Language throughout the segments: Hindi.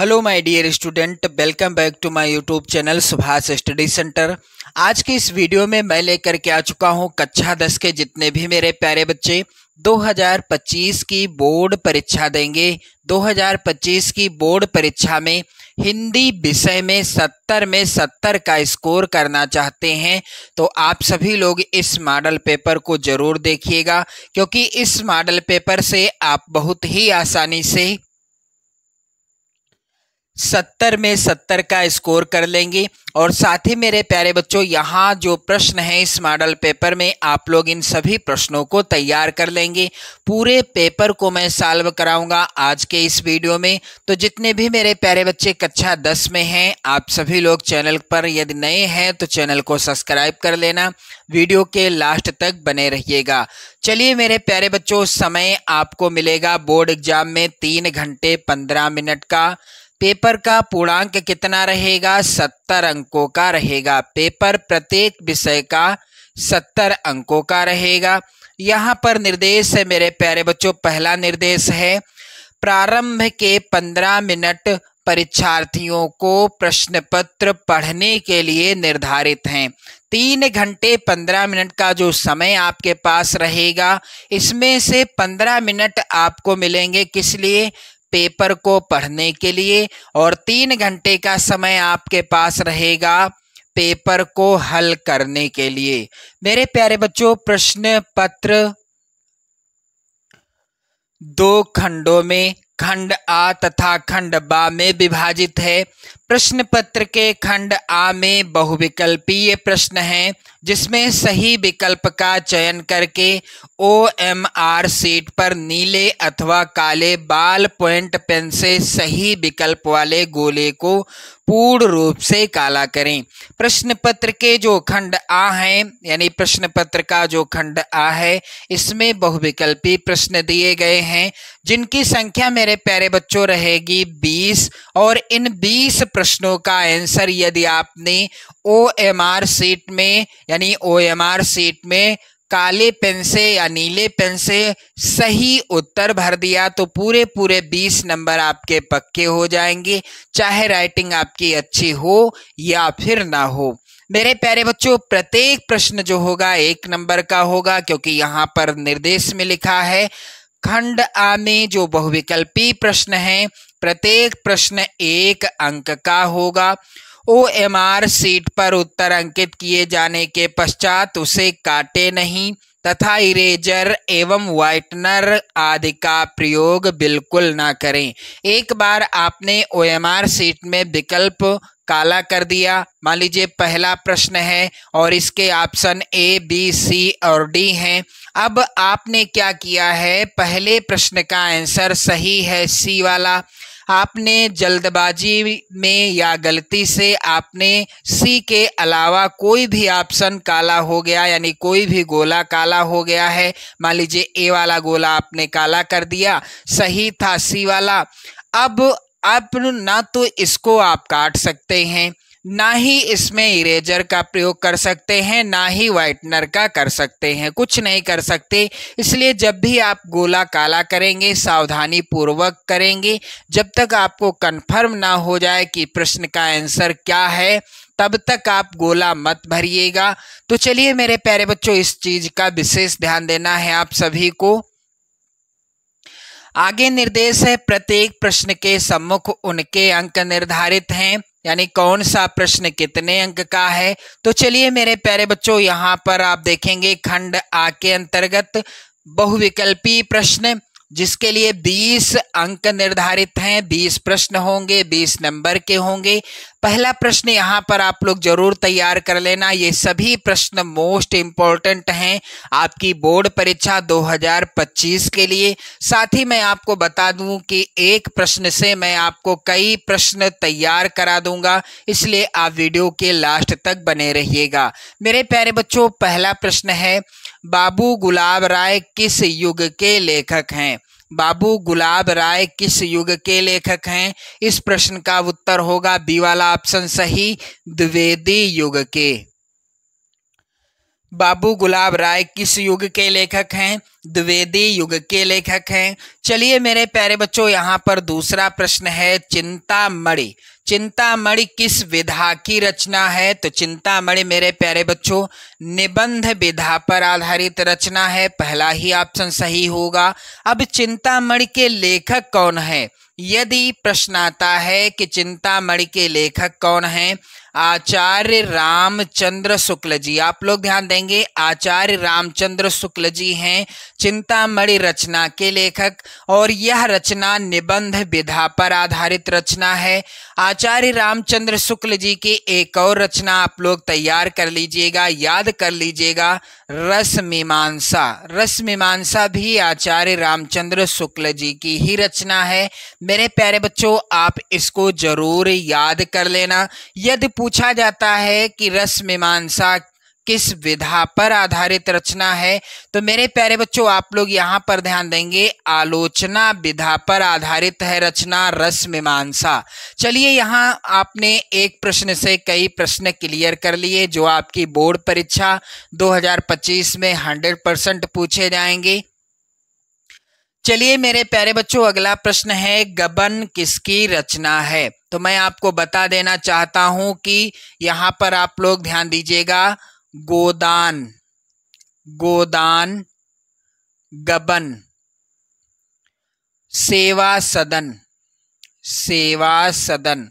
hello my dear student welcome back to my YouTube channel Subhash study centre आज की इस वीडियो में मैं लेकर के आ चुका हूं कक्षा दस के जितने भी मेरे प्यारे बच्चे 2025 की बोर्ड परीक्षा देंगे 2025 की बोर्ड परीक्षा में हिंदी विषय में 70 में 70 का स्कोर करना चाहते हैं तो आप सभी लोग इस मॉडल पेपर को ज़रूर देखिएगा क्योंकि इस मॉडल पेपर से आप बहुत ही आसानी से सत्तर में सत्तर का स्कोर कर लेंगे और साथ ही मेरे प्यारे बच्चों यहाँ जो प्रश्न है इस मॉडल पेपर में आप लोग इन सभी प्रश्नों को तैयार कर लेंगे पूरे पेपर को मैं सॉल्व कराऊंगा आज के इस वीडियो में तो जितने भी मेरे प्यारे बच्चे कक्षा दस में हैं आप सभी लोग चैनल पर यदि नए हैं तो चैनल को सब्सक्राइब कर लेना वीडियो के लास्ट तक बने रहिएगा चलिए मेरे प्यारे बच्चों समय आपको मिलेगा बोर्ड एग्जाम में तीन घंटे पंद्रह मिनट का पेपर का पूर्णांक कितना रहेगा सत्तर अंकों का रहेगा पेपर प्रत्येक विषय का सत्तर अंकों का रहेगा यहाँ पर निर्देश है मेरे प्यारे बच्चों पहला निर्देश है प्रारंभ के पंद्रह मिनट परीक्षार्थियों को प्रश्न पत्र पढ़ने के लिए निर्धारित हैं तीन घंटे पंद्रह मिनट का जो समय आपके पास रहेगा इसमें से पंद्रह मिनट आपको मिलेंगे किस लिए पेपर को पढ़ने के लिए और तीन घंटे का समय आपके पास रहेगा पेपर को हल करने के लिए मेरे प्यारे बच्चों प्रश्न पत्र दो खंडों में खंड आ तथा खंड बा में विभाजित है प्रश्न पत्र के खंड आ में बहुविकल्पीय प्रश्न हैं जिसमें सही विकल्प का चयन करके ओ एम आर सीट पर नीले अथवा काले बाल पॉइंट पेन से सही विकल्प वाले गोले को पूर्ण रूप से काला करें प्रश्न पत्र के जो खंड आ है यानी प्रश्न पत्र का जो खंड आ है इसमें बहुविकल्पी प्रश्न दिए गए हैं जिनकी संख्या मेरे प्यारे बच्चों रहेगी 20 और इन 20 प्रश्नों का आंसर यदि आपने ओ एम आर सीट में यानी ओ एम आर सीट में काले पेन से या नीले पेन से सही उत्तर भर दिया तो पूरे पूरे 20 नंबर आपके पक्के हो जाएंगे चाहे राइटिंग आपकी अच्छी हो या फिर ना हो मेरे प्यारे बच्चों प्रत्येक प्रश्न जो होगा एक नंबर का होगा क्योंकि यहाँ पर निर्देश में लिखा है खंड आ में जो बहुविकल्पी प्रश्न है प्रत्येक प्रश्न एक अंक का होगा ओएमआर सीट पर उत्तर अंकित किए जाने के पश्चात उसे काटे नहीं तथा इरेजर एवं वाइटनर आदि का प्रयोग बिल्कुल ना करें एक बार आपने ओएमआर सीट में विकल्प काला कर दिया मान लीजिए पहला प्रश्न है और इसके ऑप्शन ए बी सी और डी हैं अब आपने क्या किया है पहले प्रश्न का आंसर सही है सी वाला आपने जल्दबाजी में या गलती से आपने सी के अलावा कोई भी ऑप्शन काला हो गया यानी कोई भी गोला काला हो गया है मान लीजिए ए वाला गोला आपने काला कर दिया सही था सी वाला अब आप ना तो इसको आप काट सकते हैं ना ही इसमें इरेजर का प्रयोग कर सकते हैं ना ही वाइटनर का कर सकते हैं कुछ नहीं कर सकते इसलिए जब भी आप गोला काला करेंगे सावधानी पूर्वक करेंगे जब तक आपको कन्फर्म ना हो जाए कि प्रश्न का आंसर क्या है तब तक आप गोला मत भरिएगा तो चलिए मेरे प्यारे बच्चों इस चीज़ का विशेष ध्यान देना है आप सभी को आगे निर्देश है प्रत्येक प्रश्न के सम्मुख उनके अंक निर्धारित हैं यानी कौन सा प्रश्न कितने अंक का है तो चलिए मेरे प्यारे बच्चों यहाँ पर आप देखेंगे खंड आ के अंतर्गत बहुविकल्पी प्रश्न जिसके लिए 20 अंक निर्धारित हैं 20 प्रश्न होंगे 20 नंबर के होंगे पहला प्रश्न यहाँ पर आप लोग जरूर तैयार कर लेना ये सभी प्रश्न मोस्ट इम्पॉर्टेंट हैं आपकी बोर्ड परीक्षा 2025 के लिए साथ ही मैं आपको बता दूं कि एक प्रश्न से मैं आपको कई प्रश्न तैयार करा दूंगा इसलिए आप वीडियो के लास्ट तक बने रहिएगा मेरे प्यारे बच्चों पहला प्रश्न है बाबू गुलाब राय किस युग के लेखक हैं बाबू गुलाब राय किस युग के लेखक हैं इस प्रश्न का उत्तर होगा बी वाला ऑप्शन सही द्विवेदी युग के बाबू गुलाब राय किस युग के लेखक हैं द्विवेदी युग के लेखक हैं चलिए मेरे प्यारे बच्चों यहाँ पर दूसरा प्रश्न है चिंतामणि चिंतामणि किस विधा की रचना है तो चिंतामणि मेरे प्यारे बच्चों निबंध विधा पर आधारित रचना है पहला ही ऑप्शन सही होगा अब चिंतामणि के लेखक कौन है यदि प्रश्न आता है कि चिंतामणि के लेखक कौन हैं आचार्य रामचंद्र शुक्ल जी आप लोग ध्यान देंगे आचार्य रामचंद्र शुक्ल जी हैं चिंतामणि रचना के लेखक और यह रचना निबंध विधा पर आधारित रचना है आचार्य रामचंद्र शुक्ल जी की एक और रचना आप लोग तैयार कर लीजिएगा याद कर लीजिएगा रस मीमांसा रस मीमांसा भी आचार्य रामचंद्र शुक्ल जी की ही रचना है मेरे प्यारे बच्चों आप इसको जरूर याद कर लेना यदि पूछा जाता है कि रस मीमांसा किस विधा पर आधारित रचना है तो मेरे प्यारे बच्चों आप लोग यहां पर ध्यान देंगे आलोचना विधा पर आधारित है रचना रस मीमांसा चलिए यहां आपने एक प्रश्न से कई प्रश्न क्लियर कर लिए जो आपकी बोर्ड परीक्षा 2025 में 100 परसेंट पूछे जाएंगे चलिए मेरे प्यारे बच्चों अगला प्रश्न है गबन किसकी रचना है तो मैं आपको बता देना चाहता हूं कि यहां पर आप लोग ध्यान दीजिएगा गोदान गोदान गबन सेवा सदन सेवा सदन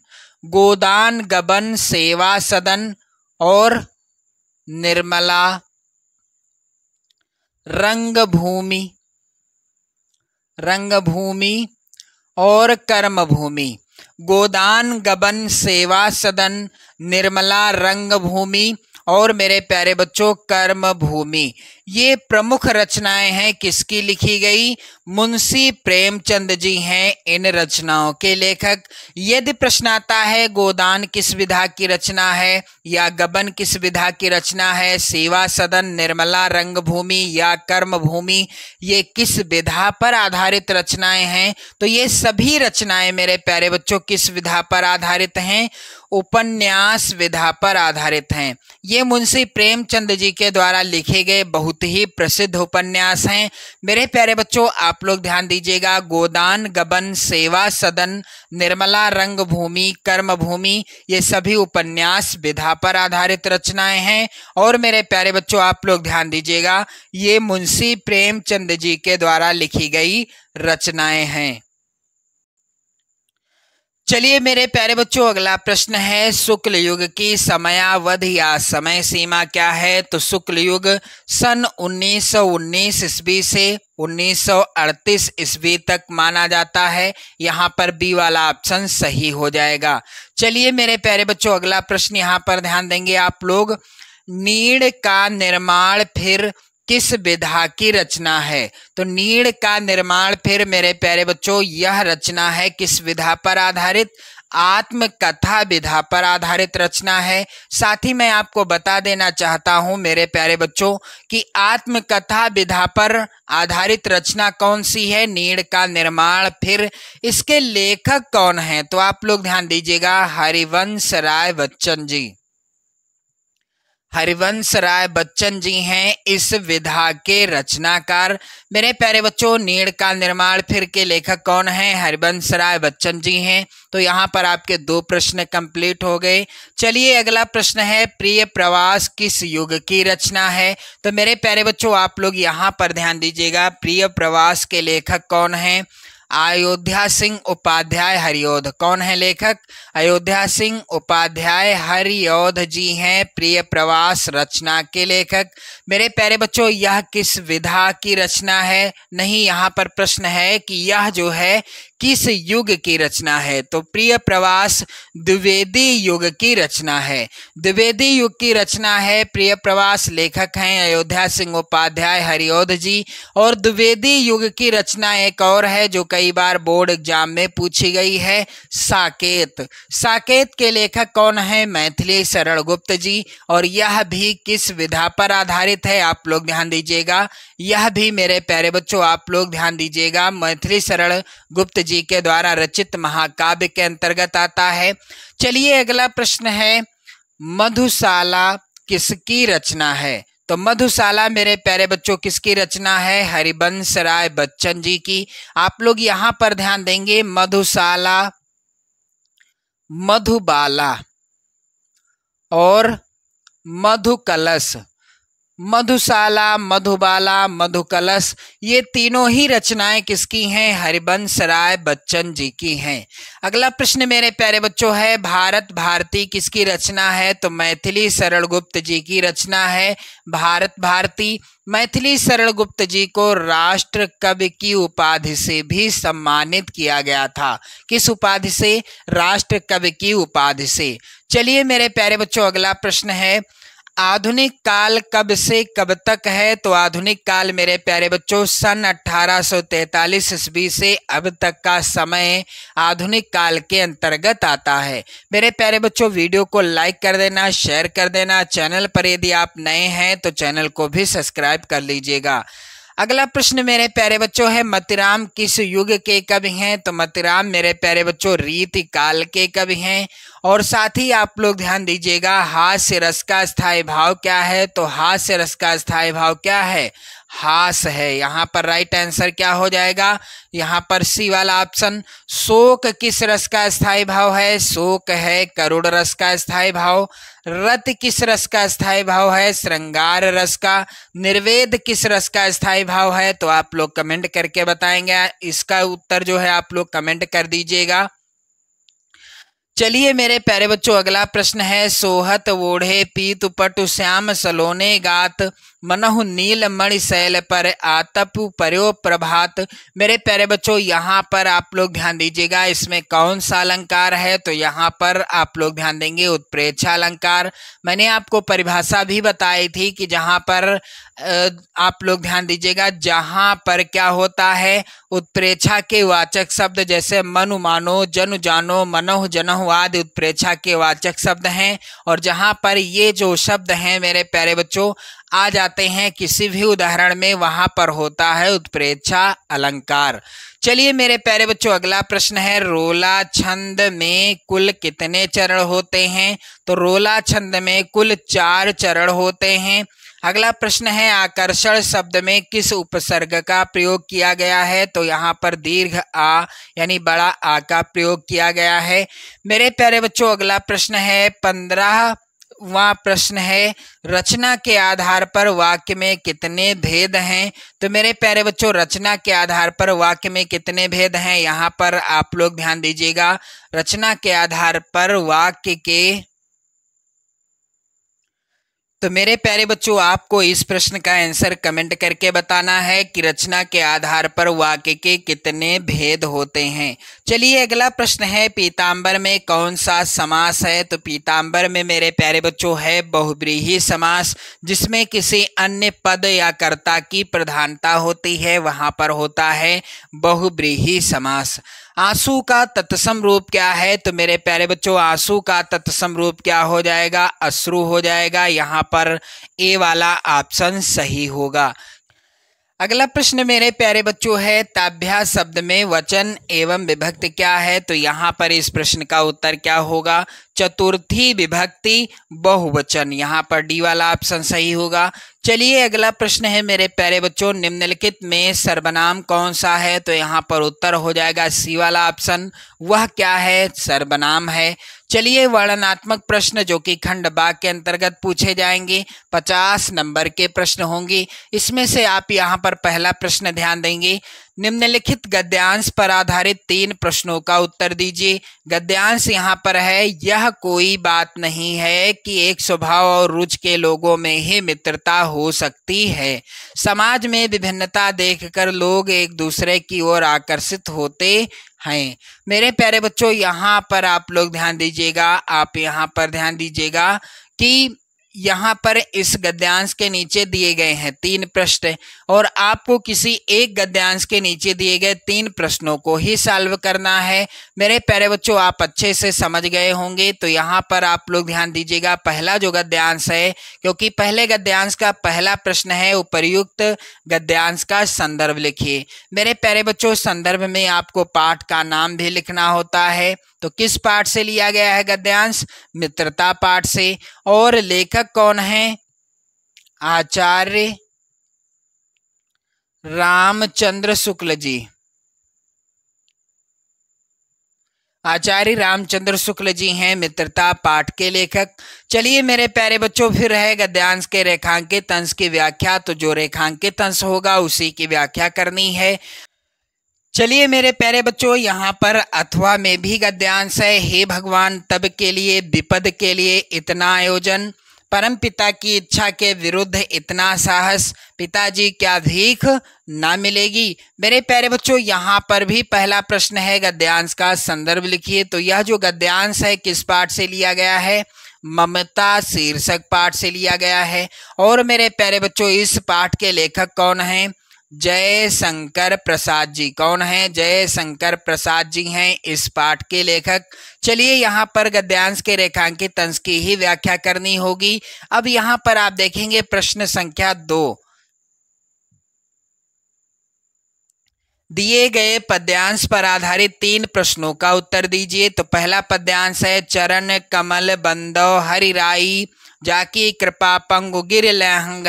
गोदान गबन सेवा सदन और निर्मला रंगभूमि रंगभूमि और कर्मभूमि गोदान गबन सेवा सदन निर्मला रंगभूमि और मेरे प्यारे बच्चों कर्म भूमि ये प्रमुख रचनाएं हैं किसकी लिखी गई मुंशी प्रेमचंद जी हैं इन रचनाओं के लेखक यदि प्रश्न आता है गोदान किस विधा की रचना है या गबन किस विधा की रचना है सेवा सदन निर्मला रंगभूमि या कर्म भूमि ये किस विधा पर आधारित रचनाएं हैं तो ये सभी रचनाएं मेरे प्यारे बच्चों किस विधा पर आधारित हैं उपन्यास विधा पर आधारित हैं ये मुंशी प्रेमचंद जी के द्वारा लिखे गए बहुत ही प्रसिद्ध उपन्यास हैं मेरे प्यारे बच्चों आप लोग ध्यान दीजिएगा गोदान गबन सेवा सदन निर्मला रंग कर्म कर्मभूमि ये सभी उपन्यास विधा पर आधारित रचनाएं हैं और मेरे प्यारे बच्चों आप लोग ध्यान दीजिएगा ये मुंशी प्रेमचंद जी के द्वारा लिखी गई रचनाएं हैं चलिए मेरे प्यारे बच्चों अगला प्रश्न है शुक्ल युग की समयावधि या समय सीमा क्या है तो शुक्ल युग सन 1919 ईस्वी से 1938 ईस्वी तक माना जाता है यहाँ पर बी वाला ऑप्शन सही हो जाएगा चलिए मेरे प्यारे बच्चों अगला प्रश्न यहाँ पर ध्यान देंगे आप लोग नीड़ का निर्माण फिर किस विधा की रचना है तो नीड़ का निर्माण फिर मेरे प्यारे बच्चों यह रचना है किस विधा पर आधारित आत्मकथा विधा पर आधारित रचना है साथ ही मैं आपको बता देना चाहता हूं मेरे प्यारे बच्चों कि आत्मकथा विधा पर आधारित रचना कौन सी है नीड़ का निर्माण फिर इसके लेखक कौन है तो आप लोग ध्यान दीजिएगा हरिवंश राय बच्चन जी हरिवंश राय बच्चन जी हैं इस विधा के रचनाकार मेरे प्यारे बच्चों नीड़ का निर्माण फिर के लेखक कौन हैं हरिवंश राय बच्चन जी हैं तो यहाँ पर आपके दो प्रश्न कंप्लीट हो गए चलिए अगला प्रश्न है प्रिय प्रवास किस युग की रचना है तो मेरे प्यारे बच्चों आप लोग यहाँ पर ध्यान दीजिएगा प्रिय प्रवास के लेखक कौन हैं अयोध्या सिंह उपाध्याय हरियोध कौन है लेखक अयोध्या सिंह उपाध्याय हरियोध जी हैं प्रिय प्रवास रचना के लेखक मेरे प्यारे बच्चों यह किस विधा की रचना है नहीं यहाँ पर प्रश्न है कि यह जो है किस युग की रचना है तो प्रिय प्रवास द्विवेदी युग की रचना है द्विवेदी युग की रचना है प्रिय प्रवास लेखक हैं अयोध्या सिंह उपाध्याय हरिओध जी और द्विवेदी युग की रचना एक और है जो कई बार बोर्ड एग्जाम में पूछी गई है साकेत साकेत के लेखक कौन है मैथिली शरण गुप्त जी और यह भी किस विधा पर आधारित है आप लोग ध्यान दीजिएगा यह भी मेरे प्यारे बच्चों आप लोग ध्यान दीजिएगा मैथिली शरण गुप्त जी के द्वारा रचित महाकाव्य के अंतर्गत आता है चलिए अगला प्रश्न है मधुशाला किसकी रचना है तो मधुशाला मेरे प्यारे बच्चों किसकी रचना है हरिबंश राय बच्चन जी की आप लोग यहां पर ध्यान देंगे मधुशाला मधुबाला और मधुकलश मधुशाला मधुबाला मधुकलश ये तीनों ही रचनाएं किसकी हैं हरिबंश राय बच्चन जी की हैं अगला प्रश्न मेरे प्यारे बच्चों है भारत भारती किसकी रचना है तो मैथिली सरल गुप्त जी की रचना है भारत भारती मैथिली सरल गुप्त जी को राष्ट्र कवि की उपाधि से भी सम्मानित किया गया था किस उपाधि से राष्ट्र कवि की उपाधि से चलिए मेरे प्यारे बच्चों अगला प्रश्न है आधुनिक काल कब से कब तक है तो आधुनिक काल मेरे प्यारे बच्चों सन 1843 ईस्वी से अब तक का समय आधुनिक काल के अंतर्गत आता है मेरे प्यारे बच्चों वीडियो को लाइक कर देना शेयर कर देना चैनल पर यदि आप नए हैं तो चैनल को भी सब्सक्राइब कर लीजिएगा अगला प्रश्न मेरे प्यारे बच्चों है मतिराम किस युग के कवि हैं तो मतिराम मेरे प्यारे बच्चों रीत काल के कवि हैं और साथ ही आप लोग ध्यान दीजिएगा हास्य रस का स्थायी भाव क्या है तो हास्य रस का स्थायी भाव क्या है हास है यहाँ पर राइट आंसर क्या हो जाएगा यहाँ पर सी वाला ऑप्शन शोक किस रस का स्थाई भाव है शोक है करुण रस का स्थाई भाव रत किस रस का स्थाई भाव है श्रृंगार रस का निर्वेद किस रस का स्थाई भाव है तो आप लोग कमेंट करके बताएंगे इसका उत्तर जो है आप लोग कमेंट कर दीजिएगा चलिए मेरे प्यारे बच्चों अगला प्रश्न है सोहत वोढ़े पीत पटु श्याम सलोने गात मनहु नील मणि शैल पर आतपु परो प्रभात मेरे प्यारे बच्चों यहाँ पर आप लोग ध्यान दीजिएगा इसमें कौन सा अलंकार है तो यहाँ पर आप लोग ध्यान देंगे उत्प्रेक्षा अलंकार मैंने आपको परिभाषा भी बताई थी कि जहाँ पर आप लोग ध्यान दीजिएगा जहाँ पर क्या होता है उत्प्रेक्षा के वाचक शब्द जैसे मनु मानो जनु जानो मनोह जनह आदि उत्प्रेक्षा के वाचक शब्द हैं और जहाँ पर ये जो शब्द हैं मेरे प्यारे बच्चों आ जाते हैं किसी भी उदाहरण में वहां पर होता है उत्प्रेक्षा अलंकार चलिए मेरे प्यारे बच्चों अगला प्रश्न है रोला छंद में कुल कितने चरण होते हैं तो रोला छंद में कुल चार चरण होते हैं अगला प्रश्न है आकर्षण शब्द में किस उपसर्ग का प्रयोग किया गया है तो यहाँ पर दीर्घ आ यानी बड़ा आ का प्रयोग किया गया है मेरे प्यारे बच्चों अगला प्रश्न है पंद्रह वहाँ प्रश्न है रचना के आधार पर वाक्य में कितने भेद हैं तो मेरे प्यारे बच्चों रचना के आधार पर वाक्य में कितने भेद हैं यहाँ पर आप लोग ध्यान दीजिएगा रचना के आधार पर वाक्य के तो मेरे प्यारे बच्चों आपको इस प्रश्न का आंसर कमेंट करके बताना है कि रचना के आधार पर वाक्य के कितने भेद होते हैं चलिए अगला प्रश्न है पीताम्बर में कौन सा समास है तो पीताम्बर में मेरे प्यारे बच्चों है बहुब्रीही समास जिसमें किसी अन्य पद या कर्ता की प्रधानता होती है वहां पर होता है बहुब्रीही समास आंसू का तत्सम रूप क्या है तो मेरे प्यारे बच्चों आंसू का तत्सम रूप क्या हो जाएगा अश्रु हो जाएगा यहाँ पर ए वाला ऑप्शन सही होगा अगला प्रश्न मेरे प्यारे बच्चों है ताभ्या शब्द में वचन एवं विभक्त क्या है तो यहाँ पर इस प्रश्न का उत्तर क्या होगा चतुर्थी विभक्ति बहुवचन यहाँ पर डी वाला ऑप्शन सही होगा चलिए अगला प्रश्न है मेरे प्यारे बच्चों निम्नलिखित में सर्वनाम कौन सा है तो यहाँ पर उत्तर हो जाएगा सी वाला ऑप्शन वह क्या है सर्वनाम है चलिए वर्णनात्मक प्रश्न जो कि खंड बाग के अंतर्गत पूछे जाएंगे पचास नंबर के प्रश्न होंगे इसमें से आप यहाँ पर पहला प्रश्न ध्यान देंगे निम्नलिखित गद्यांश पर आधारित तीन प्रश्नों का उत्तर दीजिए गद्यांश यहाँ पर है यह कोई बात नहीं है कि एक स्वभाव और रुच के लोगों में ही मित्रता हो सकती है समाज में विभिन्नता देखकर लोग एक दूसरे की ओर आकर्षित होते हैं मेरे प्यारे बच्चों यहाँ पर आप लोग ध्यान दीजिएगा आप यहाँ पर ध्यान दीजिएगा कि यहाँ पर इस गद्यांश के नीचे दिए गए हैं तीन प्रश्न और आपको किसी एक गद्यांश के नीचे दिए गए तीन प्रश्नों को ही सॉल्व करना है मेरे प्यारे बच्चों आप अच्छे से समझ गए होंगे तो यहाँ पर आप लोग ध्यान दीजिएगा पहला जो गद्यांश है क्योंकि पहले गद्यांश का पहला प्रश्न है उपर्युक्त गद्यांश का संदर्भ लिखिए मेरे प्यारे बच्चों संदर्भ में आपको पाठ का नाम भी लिखना होता है तो किस पाठ से लिया गया है गद्यांश मित्रता पाठ से और लेखक कौन है आचार्य रामचंद्र शुक्ल जी आचार्य रामचंद्र शुक्ल जी हैं मित्रता पाठ के लेखक चलिए मेरे प्यारे बच्चों फिर है गद्यांश के रेखांकित अंश की व्याख्या तो जो रेखांकित अंश होगा उसी की व्याख्या करनी है चलिए मेरे प्यारे बच्चों यहाँ पर अथवा में भी गद्यांश है हे भगवान तब के लिए विपद के लिए इतना आयोजन परम पिता की इच्छा के विरुद्ध इतना साहस पिताजी क्या भीख ना मिलेगी मेरे प्यारे बच्चों यहाँ पर भी पहला प्रश्न है गद्यांश का संदर्भ लिखिए तो यह जो गद्यांश है किस पाठ से लिया गया है ममता शीर्षक पाठ से लिया गया है और मेरे प्यारे बच्चों इस पाठ के लेखक कौन हैं जय शंकर प्रसाद जी कौन है जय शंकर प्रसाद जी हैं इस पाठ के लेखक चलिए यहाँ पर गद्यांश के रेखांकित अंश की ही व्याख्या करनी होगी अब यहाँ पर आप देखेंगे प्रश्न संख्या दो दिए गए पद्यांश पर आधारित तीन प्रश्नों का उत्तर दीजिए तो पहला पद्यांश है चरण कमल बंदो हरिराई जाकी कृपा पंगु गिर लहंग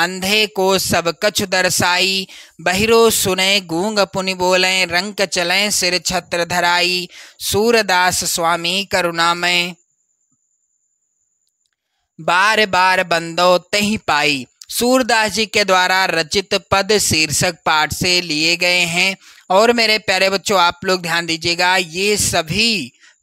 अंधे को सब कछु दर्शाई बहिरो सुने गूंग पुनि बोले रंक चले सिर छत्र धराई सूरदास स्वामी करुणामय बार बार बंदो तही पाई सूरदास जी के द्वारा रचित पद शीर्षक पाठ से लिए गए हैं और मेरे प्यारे बच्चों आप लोग ध्यान दीजिएगा ये सभी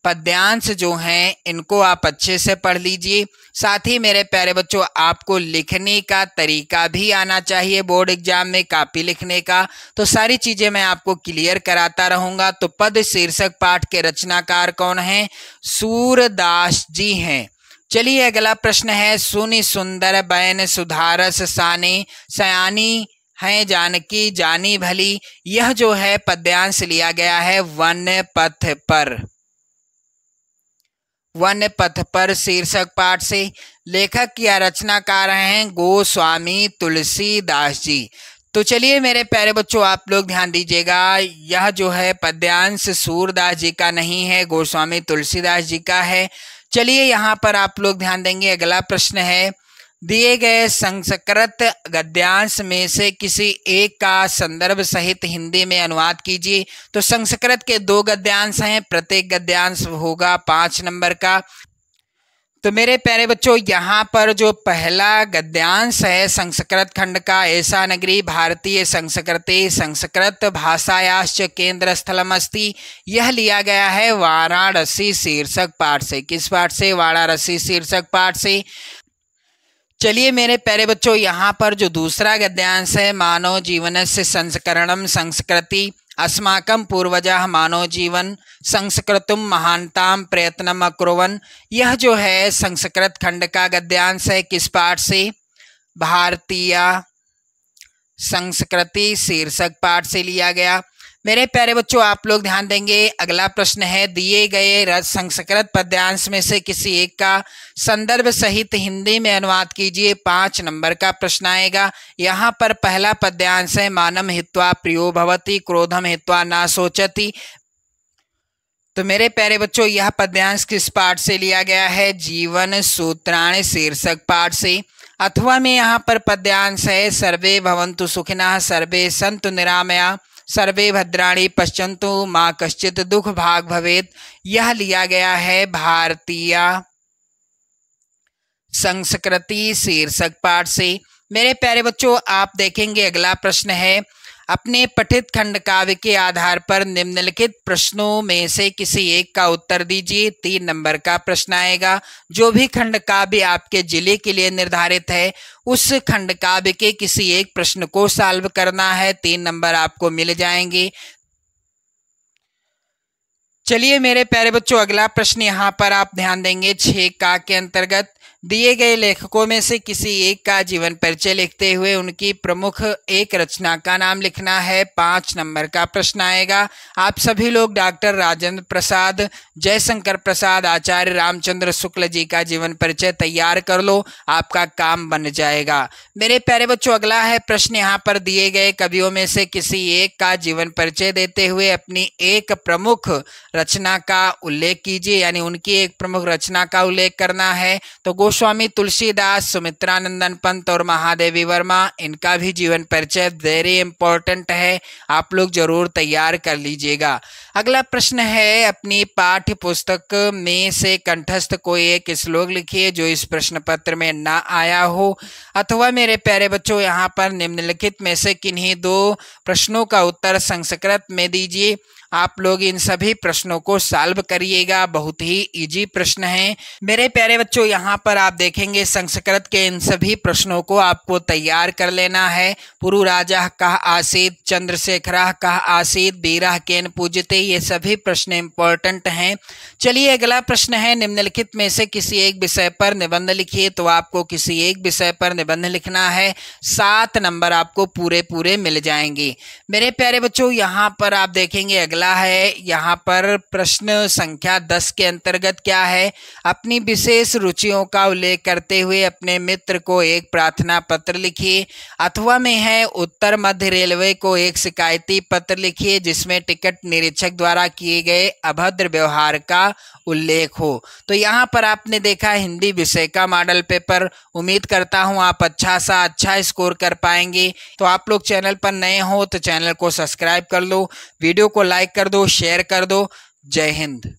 पद्यांश जो हैं इनको आप अच्छे से पढ़ लीजिए साथ ही मेरे प्यारे बच्चों आपको लिखने का तरीका भी आना चाहिए बोर्ड एग्जाम में कापी लिखने का तो सारी चीज़ें मैं आपको क्लियर कराता रहूंगा तो पद शीर्षक पाठ के रचनाकार कौन हैं सूरदास जी हैं चलिए अगला प्रश्न है सुनी सुंदर बैन सुधारस सानी सयानी है जानकी जानी भली यह जो है पद्यांश लिया गया है वन पथ पर वन पथ पर शीर्षक पाठ से लेखक की का रहे हैं गोस्वामी तुलसीदास जी तो चलिए मेरे प्यारे बच्चों आप लोग ध्यान दीजिएगा यह जो है पद्यांश सूरदास जी का नहीं है गोस्वामी तुलसीदास जी का है चलिए यहाँ पर आप लोग ध्यान देंगे अगला प्रश्न है दिए गए संस्कृत गद्यांश में से किसी एक का संदर्भ सहित हिंदी में अनुवाद कीजिए तो संस्कृत के दो गद्यांश हैं प्रत्येक गद्यांश होगा पांच नंबर का तो मेरे प्यारे बच्चों यहाँ पर जो पहला गद्यांश है संस्कृत खंड का ऐसा नगरी भारतीय संस्कृति संस्कृत भाषायाश्च केंद्र स्थलम अस्ति यह लिया गया है वाराणसी शीर्षक पाठ से किस पाठ से वाराणसी शीर्षक पाठ से चलिए मेरे प्यारे बच्चों यहाँ पर जो दूसरा गद्यांश है मानव जीवन से संस्करणम संस्कृति अस्माकम पूर्वज मानव जीवन संस्कृतुम महानताम प्रयत्नम अक्रोवन यह जो है संस्कृत खंड का गद्यांश है किस पाठ से भारतीय संस्कृति शीर्षक पाठ से लिया गया मेरे प्यारे बच्चों आप लोग ध्यान देंगे अगला प्रश्न है दिए गए संस्कृत पद्यांश में से किसी एक का संदर्भ सहित हिंदी में अनुवाद कीजिए पांच नंबर का प्रश्न आएगा यहाँ पर पहला पद्यांश है मानम हित्वा प्रियो भवती क्रोधम हित्वा ना सोचती तो मेरे प्यारे बच्चों यह पद्यांश किस पाठ से लिया गया है जीवन सूत्राण शीर्षक पाठ से अथवा में यहाँ पर पद्यांश है सर्वे भवंतु सुखिना सर्वे संतु निरामया सर्वे भद्राणी पश्चंतु माँ कश्चित दुख भाग भवेत यह लिया गया है भारतीय संस्कृति शीर्षक पाठ से मेरे प्यारे बच्चों आप देखेंगे अगला प्रश्न है अपने पठित खंड काव्य के आधार पर निम्नलिखित प्रश्नों में से किसी एक का उत्तर दीजिए तीन नंबर का प्रश्न आएगा जो भी खंड काव्य आपके जिले के लिए निर्धारित है उस खंड काव्य के किसी एक प्रश्न को सॉल्व करना है तीन नंबर आपको मिल जाएंगे चलिए मेरे प्यारे बच्चों अगला प्रश्न यहाँ पर आप ध्यान देंगे छे का के अंतर्गत दिए गए लेखकों में से किसी एक का जीवन परिचय लिखते हुए उनकी प्रमुख एक रचना का नाम लिखना है पांच नंबर का प्रश्न आएगा आप सभी लोग डॉक्टर राजेंद्र प्रसाद जयशंकर प्रसाद आचार्य रामचंद्र शुक्ल जी का जीवन परिचय तैयार कर लो आपका काम बन जाएगा मेरे प्यारे बच्चों अगला है प्रश्न यहाँ पर दिए गए कवियों में से किसी एक का जीवन परिचय देते हुए अपनी एक प्रमुख रचना का उल्लेख कीजिए यानी उनकी एक प्रमुख रचना का उल्लेख करना है तो गोस्वामी तुलसीदास सुमित्रानंदन पंत और महादेवी वर्मा इनका भी जीवन परिचय वेरी इंपॉर्टेंट है आप लोग जरूर तैयार कर लीजिएगा अगला प्रश्न है अपनी पाठ्य पुस्तक में से कंठस्थ कोई एक श्लोक लिखिए जो इस प्रश्न पत्र में ना आया हो अथवा मेरे प्यारे बच्चों यहाँ पर निम्नलिखित में से किन्हीं दो प्रश्नों का उत्तर संस्कृत में दीजिए आप लोग इन सभी प्रश्नों को सॉल्व करिएगा बहुत ही इजी प्रश्न है मेरे प्यारे बच्चों यहाँ पर आप देखेंगे संस्कृत के इन सभी प्रश्नों को आपको तैयार कर लेना है पुरु राजा कह आसित चंद्रशेखरा कह आशीत बीरा केन पूजते ये सभी प्रश्न इंपॉर्टेंट हैं चलिए अगला प्रश्न है निम्नलिखित में से किसी एक विषय पर निबंध लिखिए तो आपको किसी एक विषय पर निबंध लिखना है सात नंबर आपको पूरे पूरे मिल जाएंगे मेरे प्यारे बच्चों यहाँ पर आप देखेंगे अगला अगला है यहाँ पर प्रश्न संख्या दस के अंतर्गत क्या है अपनी विशेष रुचियों का उल्लेख करते हुए अपने मित्र को एक प्रार्थना पत्र लिखिए अथवा में है उत्तर मध्य रेलवे को एक शिकायती पत्र लिखिए जिसमें टिकट निरीक्षक द्वारा किए गए अभद्र व्यवहार का उल्लेख हो तो यहाँ पर आपने देखा हिंदी विषय का मॉडल पेपर उम्मीद करता हूँ आप अच्छा सा अच्छा स्कोर कर पाएंगे तो आप लोग चैनल पर नए हो तो चैनल को सब्सक्राइब कर लो वीडियो को लाइक लाइक कर दो शेयर कर दो जय हिंद